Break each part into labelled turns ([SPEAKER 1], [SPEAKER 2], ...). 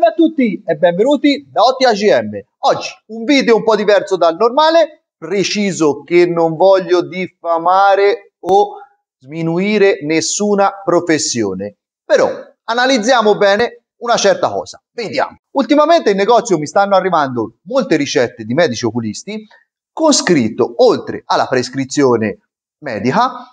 [SPEAKER 1] Salve a tutti e benvenuti da Otti AGM. Oggi un video un po' diverso dal normale, preciso che non voglio diffamare o sminuire nessuna professione. Però analizziamo bene una certa cosa. Vediamo. Ultimamente in negozio mi stanno arrivando molte ricette di medici oculisti con scritto, oltre alla prescrizione medica,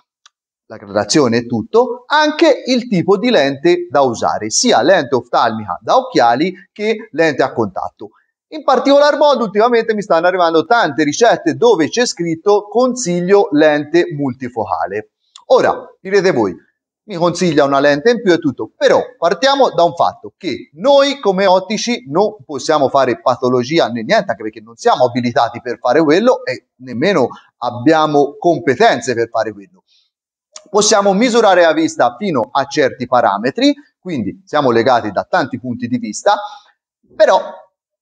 [SPEAKER 1] la gradazione e tutto, anche il tipo di lente da usare, sia lente oftalmica da occhiali che lente a contatto. In particolar modo ultimamente mi stanno arrivando tante ricette dove c'è scritto consiglio lente multifocale. Ora, direte voi, mi consiglia una lente in più e tutto, però partiamo da un fatto che noi come ottici non possiamo fare patologia né niente, anche perché non siamo abilitati per fare quello e nemmeno abbiamo competenze per fare quello possiamo misurare a vista fino a certi parametri, quindi siamo legati da tanti punti di vista, però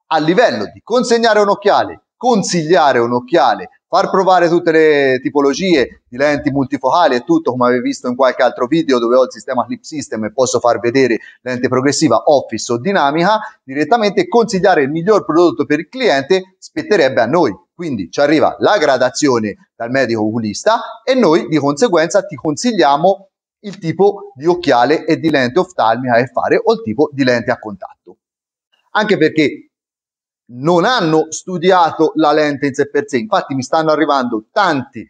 [SPEAKER 1] a livello di consegnare un occhiale, consigliare un occhiale, far provare tutte le tipologie di lenti multifocali e tutto come avete visto in qualche altro video dove ho il sistema clip system e posso far vedere lente progressiva office o dinamica direttamente consigliare il miglior prodotto per il cliente spetterebbe a noi quindi ci arriva la gradazione dal medico oculista e noi di conseguenza ti consigliamo il tipo di occhiale e di lente oftalmica che fare o il tipo di lente a contatto anche perché non hanno studiato la lente in sé per sé. Infatti mi stanno arrivando tante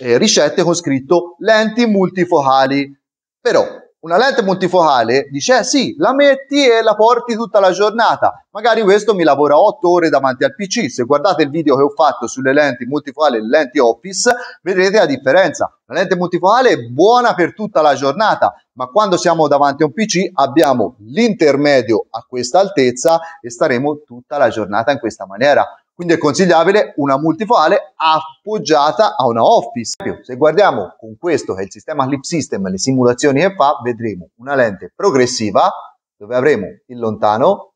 [SPEAKER 1] eh, ricette con scritto lenti multifocali, però una lente multifocale dice eh sì, la metti e la porti tutta la giornata. Magari questo mi lavora 8 ore davanti al PC. Se guardate il video che ho fatto sulle lenti multifocali e lenti office, vedrete la differenza. La lente multifocale è buona per tutta la giornata, ma quando siamo davanti a un PC abbiamo l'intermedio a questa altezza e staremo tutta la giornata in questa maniera. Quindi è consigliabile una multifoale appoggiata a una office. Se guardiamo con questo, che è il sistema Clip System, le simulazioni che fa, vedremo una lente progressiva dove avremo il lontano,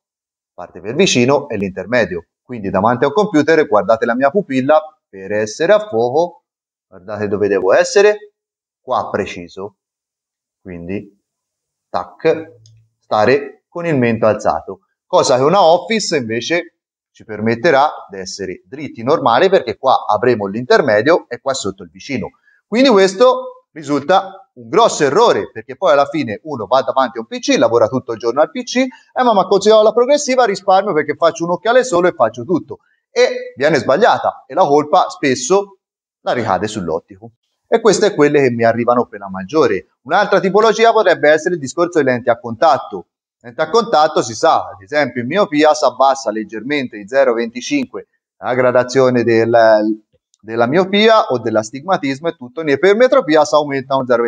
[SPEAKER 1] parte per vicino e l'intermedio. Quindi davanti a un computer guardate la mia pupilla per essere a fuoco, guardate dove devo essere, qua preciso. Quindi, tac, stare con il mento alzato. Cosa che una office invece ci permetterà di essere dritti normali perché qua avremo l'intermedio e qua sotto il vicino. Quindi questo risulta un grosso errore perché poi alla fine uno va davanti a un PC, lavora tutto il giorno al PC, e eh, ma, ma la progressiva, risparmio perché faccio un occhiale solo e faccio tutto. E viene sbagliata e la colpa spesso la ricade sull'ottico. E queste sono quelle che mi arrivano per la maggiore. Un'altra tipologia potrebbe essere il discorso dei lenti a contatto Mentre a contatto si sa, ad esempio in miopia si abbassa leggermente di 0,25 la gradazione del, della miopia o dell'astigmatismo e tutto, in ipermetropia si aumenta un 0,25.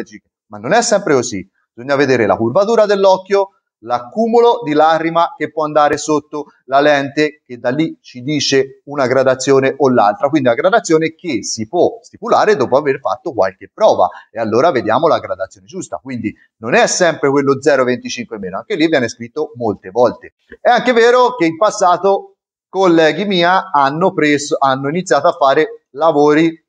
[SPEAKER 1] Ma non è sempre così, bisogna vedere la curvatura dell'occhio, l'accumulo di lacrima che può andare sotto la lente che da lì ci dice una gradazione o l'altra, quindi la gradazione che si può stipulare dopo aver fatto qualche prova e allora vediamo la gradazione giusta, quindi non è sempre quello 0,25 meno, anche lì viene scritto molte volte. È anche vero che in passato colleghi mia hanno, preso, hanno iniziato a fare lavori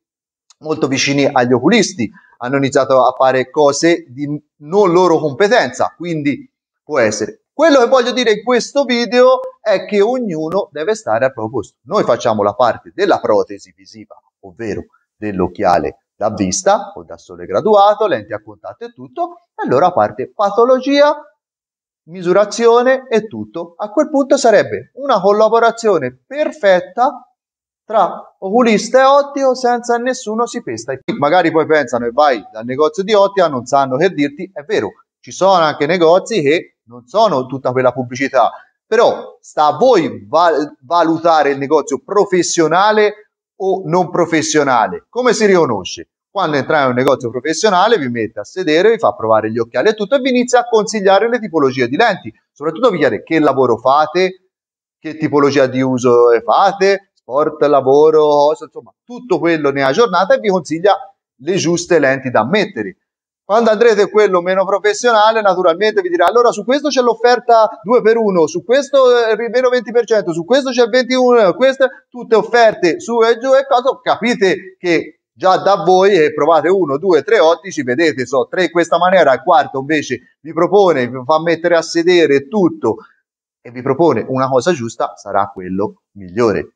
[SPEAKER 1] molto vicini agli oculisti, hanno iniziato a fare cose di non loro competenza, quindi può essere. Quello che voglio dire in questo video è che ognuno deve stare al proprio posto. Noi facciamo la parte della protesi visiva, ovvero dell'occhiale da vista o da sole graduato, lenti a contatto e tutto, e allora parte patologia, misurazione e tutto. A quel punto sarebbe una collaborazione perfetta tra oculista e ottico senza nessuno si pesta. Magari poi pensano e vai dal negozio di ottica, non sanno che dirti, è vero, ci sono anche negozi che non sono tutta quella pubblicità, però sta a voi val- valutare il negozio professionale o non professionale. Come si riconosce? Quando entra in un negozio professionale vi mette a sedere, vi fa provare gli occhiali e tutto e vi inizia a consigliare le tipologie di lenti. Soprattutto vi chiede che lavoro fate, che tipologia di uso fate, sport, lavoro, insomma tutto quello nella giornata e vi consiglia le giuste lenti da mettere. Quando andrete quello meno professionale, naturalmente vi dirà allora su questo c'è l'offerta 2 per 1, su questo eh, il meno 20%, su questo c'è il 21%, eh, queste tutte offerte su e giù e cosa, capite che già da voi e eh, provate 1, 2, 3 ottici, vedete, so, 3 in questa maniera, il quarto invece vi propone, vi fa mettere a sedere tutto e vi propone una cosa giusta, sarà quello migliore.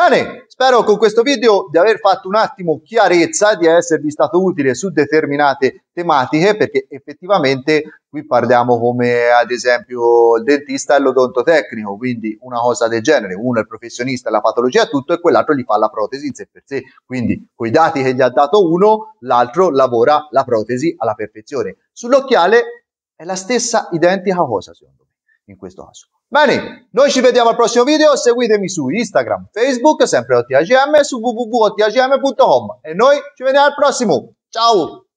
[SPEAKER 1] Bene, spero con questo video di aver fatto un attimo chiarezza, di esservi stato utile su determinate tematiche, perché effettivamente qui parliamo come ad esempio il dentista e l'odontotecnico, quindi una cosa del genere, uno è il professionista, la patologia, è tutto, e quell'altro gli fa la protesi in sé per sé, quindi con dati che gli ha dato uno, l'altro lavora la protesi alla perfezione. Sull'occhiale è la stessa identica cosa, secondo me in questo caso. Bene, noi ci vediamo al prossimo video, seguitemi su Instagram, Facebook, sempre OTAGM, su www.otagm.com e noi ci vediamo al prossimo, ciao!